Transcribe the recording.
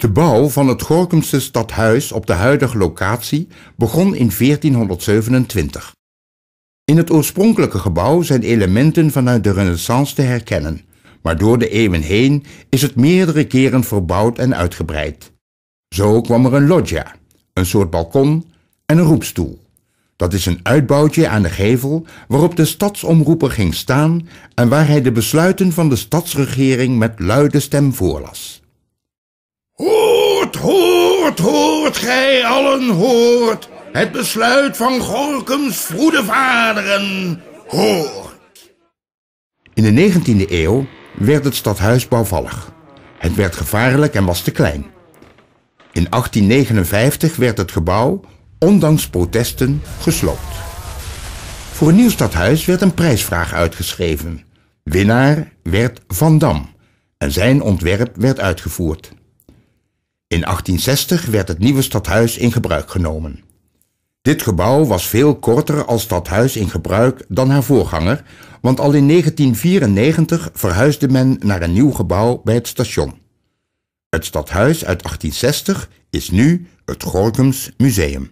De bouw van het Gorkumse stadhuis op de huidige locatie begon in 1427. In het oorspronkelijke gebouw zijn elementen vanuit de Renaissance te herkennen, maar door de eeuwen heen is het meerdere keren verbouwd en uitgebreid. Zo kwam er een loggia, een soort balkon en een roepstoel. Dat is een uitbouwtje aan de gevel waarop de stadsomroeper ging staan en waar hij de besluiten van de stadsregering met luide stem voorlas hoort, hoort gij allen, hoort. Het besluit van Gorkums vroede vaderen, hoort. In de 19e eeuw werd het stadhuis bouwvallig. Het werd gevaarlijk en was te klein. In 1859 werd het gebouw, ondanks protesten, gesloopt. Voor een nieuw stadhuis werd een prijsvraag uitgeschreven. Winnaar werd Van Dam en zijn ontwerp werd uitgevoerd. In 1860 werd het nieuwe stadhuis in gebruik genomen. Dit gebouw was veel korter als stadhuis in gebruik dan haar voorganger, want al in 1994 verhuisde men naar een nieuw gebouw bij het station. Het stadhuis uit 1860 is nu het Gorkums Museum.